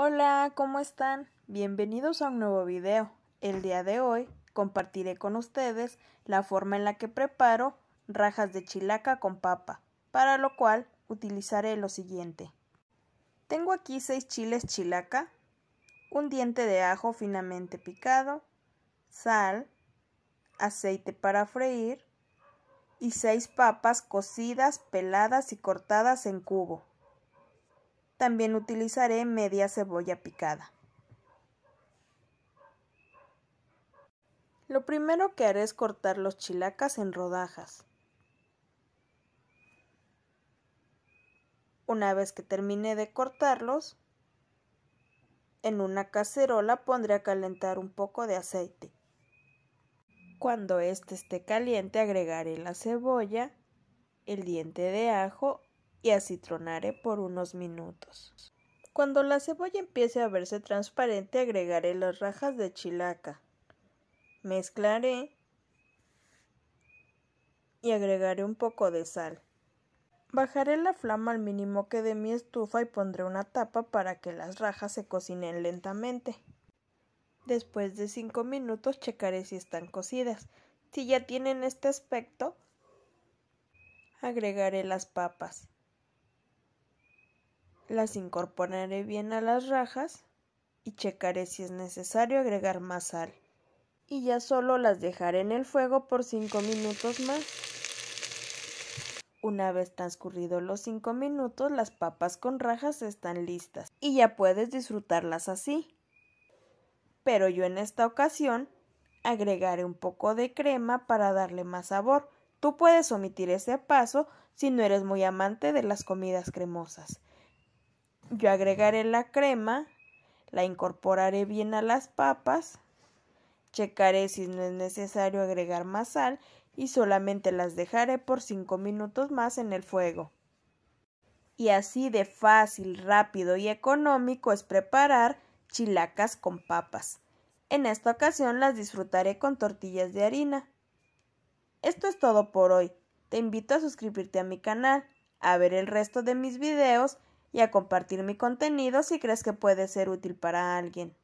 Hola, ¿cómo están? Bienvenidos a un nuevo video. El día de hoy compartiré con ustedes la forma en la que preparo rajas de chilaca con papa, para lo cual utilizaré lo siguiente. Tengo aquí 6 chiles chilaca, un diente de ajo finamente picado, sal, aceite para freír y 6 papas cocidas, peladas y cortadas en cubo. También utilizaré media cebolla picada. Lo primero que haré es cortar los chilacas en rodajas. Una vez que termine de cortarlos, en una cacerola pondré a calentar un poco de aceite. Cuando este esté caliente agregaré la cebolla, el diente de ajo y acitronaré por unos minutos. Cuando la cebolla empiece a verse transparente agregaré las rajas de chilaca. Mezclaré y agregaré un poco de sal. Bajaré la flama al mínimo que de mi estufa y pondré una tapa para que las rajas se cocinen lentamente. Después de 5 minutos checaré si están cocidas. Si ya tienen este aspecto, agregaré las papas. Las incorporaré bien a las rajas y checaré si es necesario agregar más sal. Y ya solo las dejaré en el fuego por 5 minutos más. Una vez transcurridos los 5 minutos, las papas con rajas están listas y ya puedes disfrutarlas así. Pero yo en esta ocasión agregaré un poco de crema para darle más sabor. Tú puedes omitir ese paso si no eres muy amante de las comidas cremosas. Yo agregaré la crema, la incorporaré bien a las papas, checaré si no es necesario agregar más sal y solamente las dejaré por 5 minutos más en el fuego. Y así de fácil, rápido y económico es preparar chilacas con papas. En esta ocasión las disfrutaré con tortillas de harina. Esto es todo por hoy. Te invito a suscribirte a mi canal, a ver el resto de mis videos y a compartir mi contenido si crees que puede ser útil para alguien.